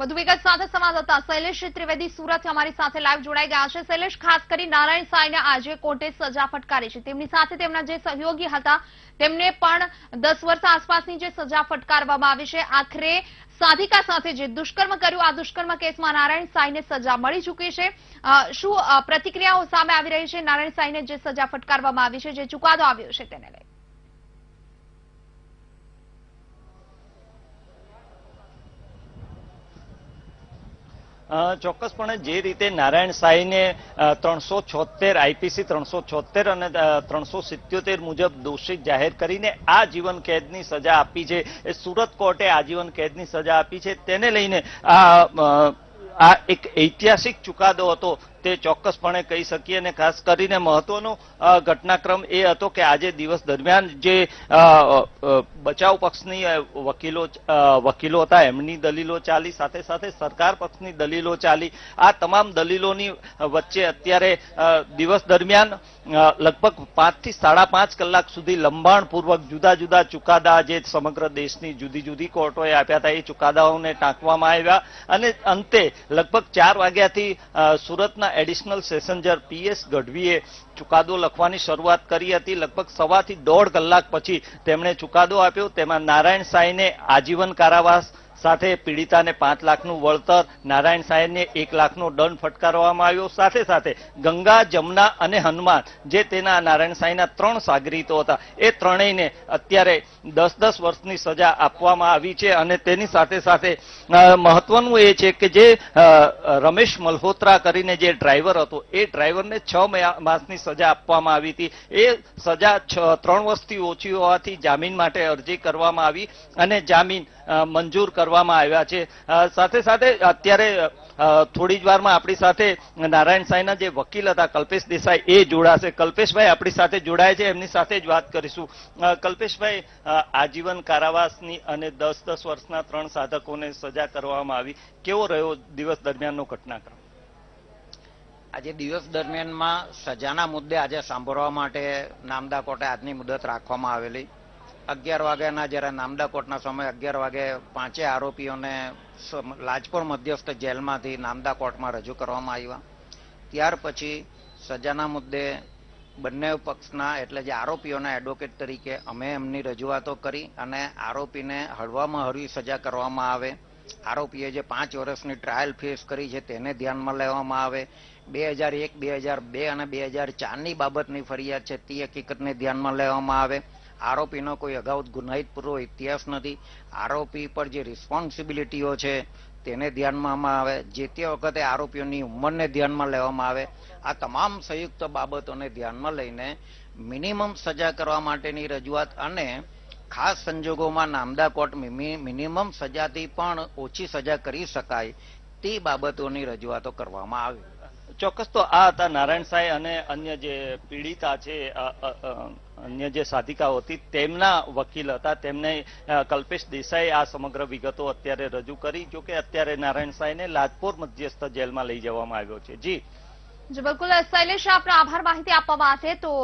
વધુ વિગત સાથે સંવાદદાતા શૈલેષ ત્રિવેદી સુરત અમારી સાથે લાઈવ જોડાઈ ગયા છે શૈલેષ ખાસ કરી નારાયણ સાંઈને આજે કોર્ટે સજા ફટકારી છે તેમની સાથે તેમના જે સહયોગી હતા તેમને પણ દસ વર્ષ આસપાસની જે સજા ફટકારવામાં આવી છે આખરે સાધિકા સાથે જે દુષ્કર્મ કર્યું આ દુષ્કર્મ કેસમાં નારાયણ સાંઈને સજા મળી ચૂકી છે શું પ્રતિક્રિયાઓ સામે આવી રહી છે નારાયણ સાંઈને જે સજા ફટકારવામાં આવી છે જે ચુકાદો આવ્યો છે તેને લઈ ચોક્કસપણે જે રીતે નારાયણ સાંઈને ત્રણસો છોતેર આઈપીસી ત્રણસો છોતેર અને ત્રણસો સિત્યોતેર મુજબ દોષિત જાહેર કરીને આ જીવન કેદની સજા આપી છે એ સુરત કોર્ટે આ જીવન કેદની સજા આપી છે તેને લઈને આ એક ઐતિહાસિક ચુકાદો હતો તે ચોક્કસપણે કહી શકીએ અને ખાસ કરીને મહત્વનો ઘટનાક્રમ એ હતો કે આજે દિવસ દરમિયાન જે બચાવ પક્ષની વકીલો વકીલો હતા એમની દલીલો ચાલી સાથે સાથે સરકાર પક્ષની દલીલો ચાલી આ તમામ દલીલોની વચ્ચે અત્યારે દિવસ દરમિયાન લગભગ પાંચ થી સાડા પાંચ કલાક સુધી લંબાણપૂર્વક જુદા જુદા ચુકાદા જે સમગ્ર દેશની જુદી જુદી કોર્ટોએ આપ્યા હતા એ ચુકાદાઓને ટાંકવામાં આવ્યા અને અંતે લગભગ ચાર વાગ્યાથી સુરતના એડિશનલ સેશન જજ પીએસ ગઢવીએ ચુકાદો લખવાની શરૂઆત કરી હતી લગભગ સવાથી દોઢ કલાક પછી તેમણે ચુકાદો આપ્યો તેમાં નારાયણ સાંઈને આજીવન કારાવાસ સાથે પીડિતાને પાંચ લાખનું વળતર નારાયણ સાયનને એક લાખનો દંડ ફટકારવામાં આવ્યો સાથે સાથે ગંગા જમના અને હનુમાન જે તેના નારાયણ સાંઈના ત્રણ સાગરીતો હતા એ ત્રણેયને અત્યારે દસ દસ વર્ષની સજા આપવામાં આવી છે અને તેની સાથે સાથે મહત્વનું એ છે કે જે રમેશ મલ્હોત્રા કરીને જે ડ્રાઈવર હતો એ ડ્રાઈવરને છ માસની સજા આપવામાં આવી હતી એ સજા છ ત્રણ વર્ષથી ઓછી હોવાથી જામીન માટે અરજી કરવામાં આવી અને જામીન મંજૂર કરવામાં કરવામાં આવ્યા છે સાથે સાથે અત્યારે થોડી જ વારમાં આપણી સાથે નારાયણ સાંઈના જે વકીલ હતા કલ્પેશ દેસાઈ એ જોડાશે કલ્પેશભાઈ આપણી સાથે જોડાય છે એમની સાથે જ વાત કરીશું કલ્પેશભાઈ આજીવન કારાવાસની અને દસ દસ વર્ષના ત્રણ સાધકોને સજા કરવામાં આવી કેવો રહ્યો દિવસ દરમિયાનનો ઘટનાક્રમ આજે દિવસ દરમિયાનમાં સજાના મુદ્દે આજે સાંભળવા માટે નામદા કોર્ટે આજની મુદત રાખવામાં આવેલી અગિયાર વાગ્યાના જ્યારે નામડા કોર્ટના સમય અગિયાર વાગે પાંચે આરોપીઓને લાજપોર મધ્યસ્થ જેલમાંથી નામદા કોર્ટમાં રજૂ કરવામાં આવ્યા ત્યાર પછી સજાના મુદ્દે બંને પક્ષના એટલે જે આરોપીઓના એડવોકેટ તરીકે અમે એમની રજૂઆતો કરી અને આરોપીને હળવામાં હળવી સજા કરવામાં આવે આરોપીએ જે પાંચ વર્ષની ટ્રાયલ ફેસ કરી છે તેને ધ્યાનમાં લેવામાં આવે બે હજાર એક બે હજાર બે અને બે હજાર ચારની બાબતની ફરિયાદ છે તે હકીકતને ધ્યાનમાં લેવામાં આવે આરોપીનો કોઈ અગાઉ ગુનાહિત પૂર્વ ઇતિહાસ નથી આરોપી પર જે રિસ્પોન્સિબિલિટીઓ છે તેને ધ્યાનમાં આવે જે તે વખતે આરોપીઓની ઉંમરને ધ્યાનમાં લેવામાં આવે આ તમામ સંયુક્ત બાબતોને ધ્યાનમાં લઈને મિનિમમ સજા કરવા માટેની રજૂઆત અને ખાસ સંજોગોમાં નામદા કોર્ટ મિનિમમ સજાથી પણ ઓછી સજા કરી શકાય તે બાબતોની રજૂઆતો કરવામાં આવી ચોક્કસ તો આ હતા નારાયણ સાંઈ અને અન્ય જે પીડિતા છે અન્ય જે સાધિકાઓ હતી તેમના વકીલ હતા તેમને કલ્પેશ દેસાઈ આ સમગ્ર વિગતો અત્યારે રજૂ કરી જોકે અત્યારે નારાયણ સાંઈને લાજપોર મધ્યસ્થ જેલમાં લઈ જવામાં આવ્યો છે જી બિલકુલ શૈલેષ આપણે આભાર માહિતી આપવા માટે તો